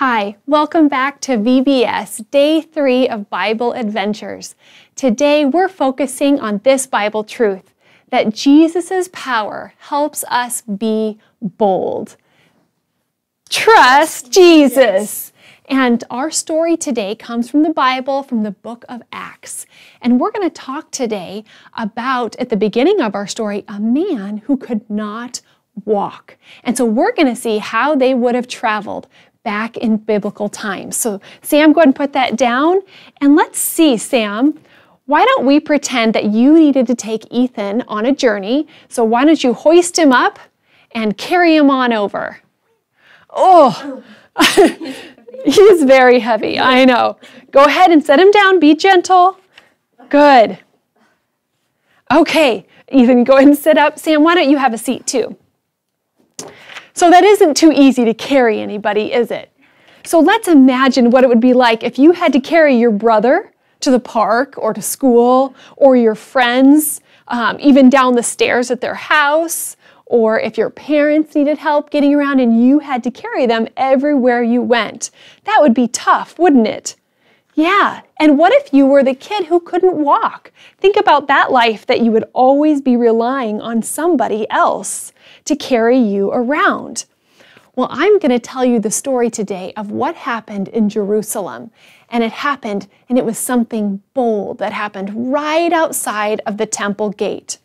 Hi, welcome back to VBS, day three of Bible Adventures. Today we're focusing on this Bible truth that Jesus' power helps us be bold. Trust Jesus. And our story today comes from the Bible, from the book of Acts. And we're going to talk today about, at the beginning of our story, a man who could not walk. And so we're going to see how they would have traveled back in biblical times. So, Sam, go ahead and put that down. And let's see, Sam, why don't we pretend that you needed to take Ethan on a journey? So, why don't you hoist him up and carry him on over? Oh, he's very heavy. I know. Go ahead and set him down. Be gentle. Good. Okay, Ethan, go ahead and sit up. Sam, why don't you have a seat too? So that isn't too easy to carry anybody, is it? So let's imagine what it would be like if you had to carry your brother to the park or to school or your friends, um, even down the stairs at their house, or if your parents needed help getting around and you had to carry them everywhere you went. That would be tough, wouldn't it? Yeah, and what if you were the kid who couldn't walk? Think about that life that you would always be relying on somebody else to carry you around. Well, I'm going to tell you the story today of what happened in Jerusalem. And it happened, and it was something bold that happened right outside of the temple gate.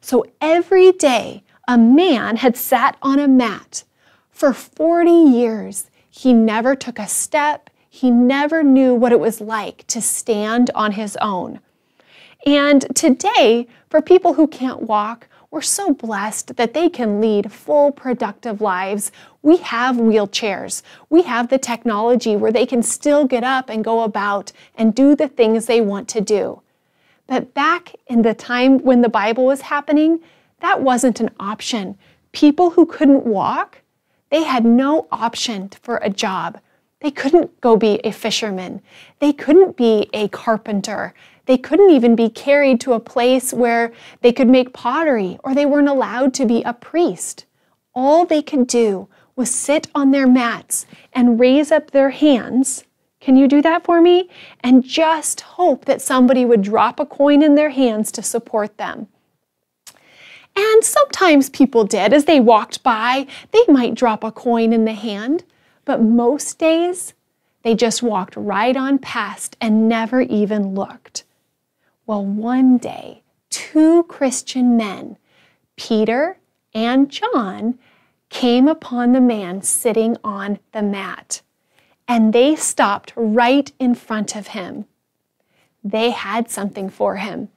So every day, a man had sat on a mat. For 40 years, he never took a step. He never knew what it was like to stand on his own. And today, for people who can't walk we're so blessed that they can lead full, productive lives. We have wheelchairs. We have the technology where they can still get up and go about and do the things they want to do. But back in the time when the Bible was happening, that wasn't an option. People who couldn't walk, they had no option for a job. They couldn't go be a fisherman. They couldn't be a carpenter. They couldn't even be carried to a place where they could make pottery or they weren't allowed to be a priest. All they could do was sit on their mats and raise up their hands. Can you do that for me? And just hope that somebody would drop a coin in their hands to support them. And sometimes people did. As they walked by, they might drop a coin in the hand. But most days, they just walked right on past and never even looked. Well, one day, two Christian men, Peter and John, came upon the man sitting on the mat, and they stopped right in front of him. They had something for him,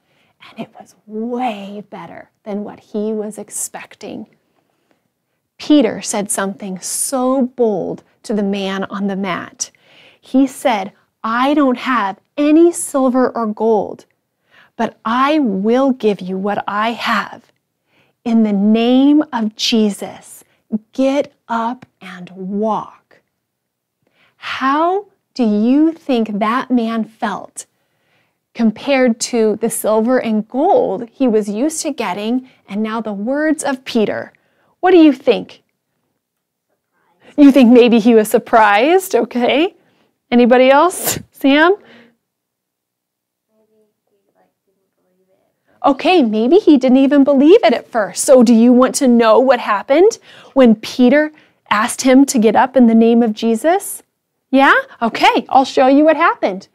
and it was way better than what he was expecting. Peter said something so bold to the man on the mat. He said, I don't have any silver or gold but I will give you what I have. In the name of Jesus, get up and walk. How do you think that man felt compared to the silver and gold he was used to getting and now the words of Peter? What do you think? You think maybe he was surprised, okay? Anybody else? Sam? okay, maybe he didn't even believe it at first. So, do you want to know what happened when Peter asked him to get up in the name of Jesus? Yeah? Okay, I'll show you what happened.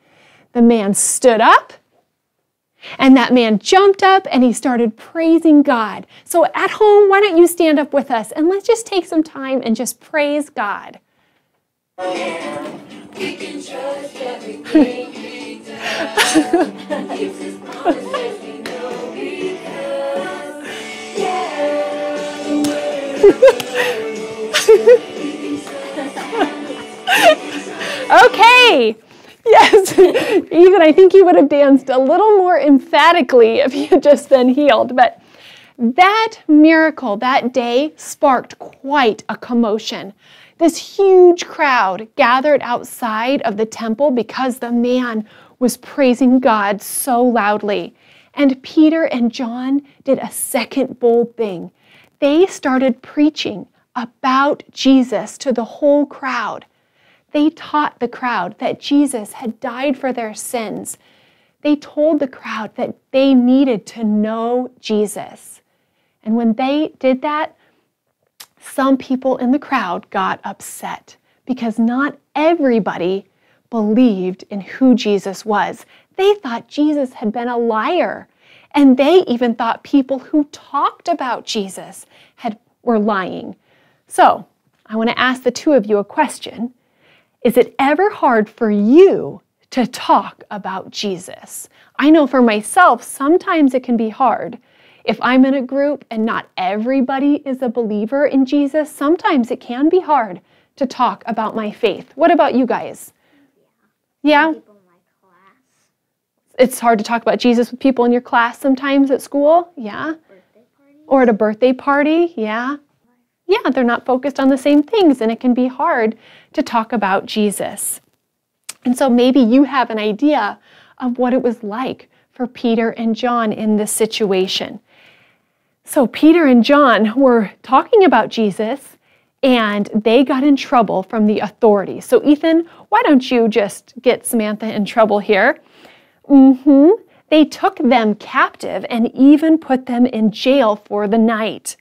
The man stood up, and that man jumped up and he started praising God. So, at home, why don't you stand up with us and let's just take some time and just praise God. Yes, Ethan, I think you would have danced a little more emphatically if you had just been healed. But that miracle that day sparked quite a commotion. This huge crowd gathered outside of the temple because the man was praising God so loudly. And Peter and John did a second bold thing. They started preaching about Jesus to the whole crowd. They taught the crowd that Jesus had died for their sins. They told the crowd that they needed to know Jesus. And when they did that, some people in the crowd got upset because not everybody believed in who Jesus was. They thought Jesus had been a liar. And they even thought people who talked about Jesus had, were lying. So I want to ask the two of you a question. Is it ever hard for you to talk about Jesus? I know for myself, sometimes it can be hard. If I'm in a group and not everybody is a believer in Jesus, sometimes it can be hard to talk about my faith. What about you guys? Yeah. yeah? It's hard to talk about Jesus with people in your class sometimes at school. Yeah. Or at a birthday party. Yeah yeah, they're not focused on the same things, and it can be hard to talk about Jesus. And so maybe you have an idea of what it was like for Peter and John in this situation. So, Peter and John were talking about Jesus and they got in trouble from the authorities. So, Ethan, why don't you just get Samantha in trouble here? Mm hmm. They took them captive and even put them in jail for the night.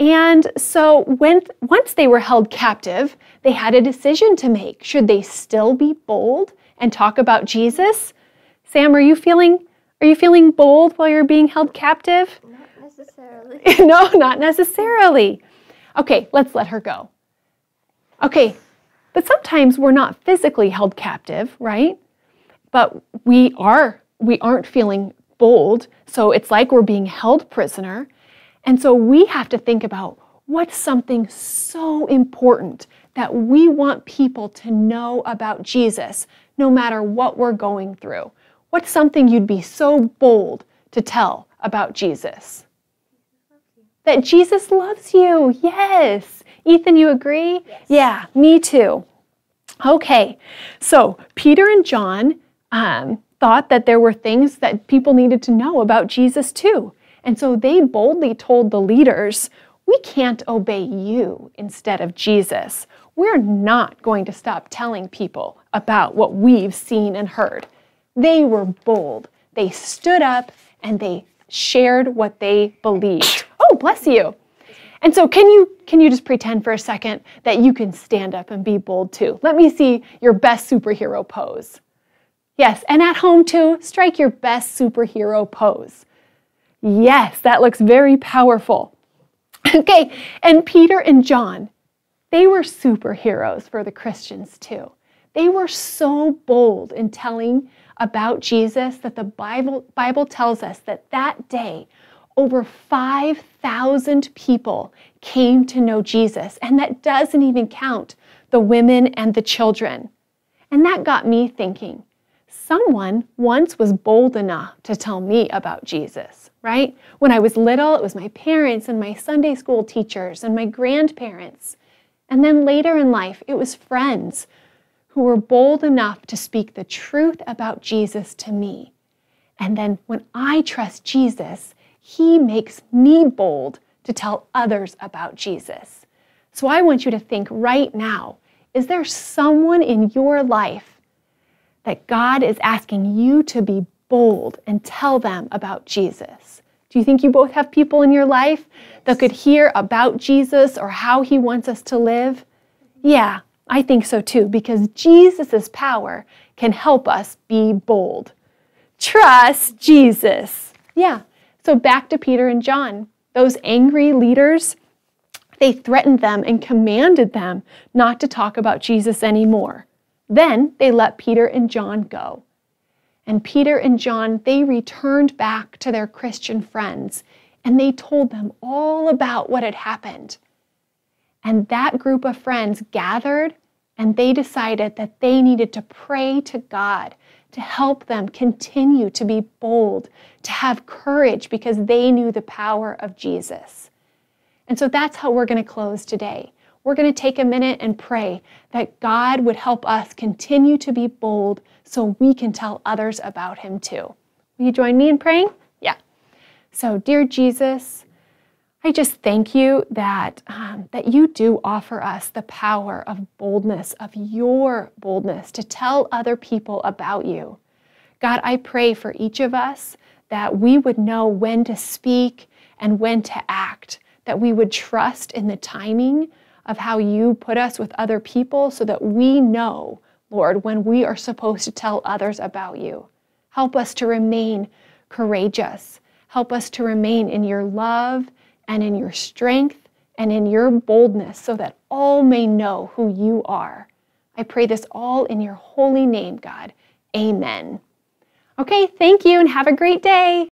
And so when, once they were held captive, they had a decision to make. Should they still be bold and talk about Jesus? Sam, are you feeling are you feeling bold while you're being held captive? Not necessarily. no, not necessarily. Okay, let's let her go. Okay, but sometimes we're not physically held captive, right? But we are we aren't feeling bold, so it's like we're being held prisoner. And so we have to think about what's something so important that we want people to know about Jesus no matter what we're going through. What's something you'd be so bold to tell about Jesus? That Jesus loves you. Yes. Ethan, you agree? Yes. Yeah, me too. Okay, so Peter and John um, thought that there were things that people needed to know about Jesus too. And so they boldly told the leaders, we can't obey you instead of Jesus. We're not going to stop telling people about what we've seen and heard. They were bold. They stood up and they shared what they believed. Oh, bless you. And so can you can you just pretend for a second that you can stand up and be bold too? Let me see your best superhero pose. Yes, and at home too, strike your best superhero pose. Yes, that looks very powerful. Okay, and Peter and John, they were superheroes for the Christians too. They were so bold in telling about Jesus that the Bible, Bible tells us that that day over 5,000 people came to know Jesus, and that doesn't even count the women and the children. And that got me thinking someone once was bold enough to tell me about Jesus right? When I was little, it was my parents and my Sunday school teachers and my grandparents. And then later in life, it was friends who were bold enough to speak the truth about Jesus to me. And then when I trust Jesus, he makes me bold to tell others about Jesus. So I want you to think right now is there someone in your life that God is asking you to be bold and tell them about Jesus. Do you think you both have people in your life that could hear about Jesus or how he wants us to live? Yeah, I think so too, because Jesus' power can help us be bold. Trust Jesus. Yeah. So back to Peter and John. Those angry leaders, they threatened them and commanded them not to talk about Jesus anymore. Then they let Peter and John go. And Peter and John, they returned back to their Christian friends and they told them all about what had happened. And that group of friends gathered and they decided that they needed to pray to God to help them continue to be bold, to have courage because they knew the power of Jesus. And so that's how we're going to close today. We're going to take a minute and pray that God would help us continue to be bold so we can tell others about him too. Will you join me in praying? Yeah. So, dear Jesus, I just thank you that, um, that you do offer us the power of boldness, of your boldness to tell other people about you. God, I pray for each of us that we would know when to speak and when to act, that we would trust in the timing of how you put us with other people so that we know Lord, when we are supposed to tell others about you. Help us to remain courageous. Help us to remain in your love and in your strength and in your boldness so that all may know who you are. I pray this all in your holy name, God. Amen. Okay, thank you and have a great day.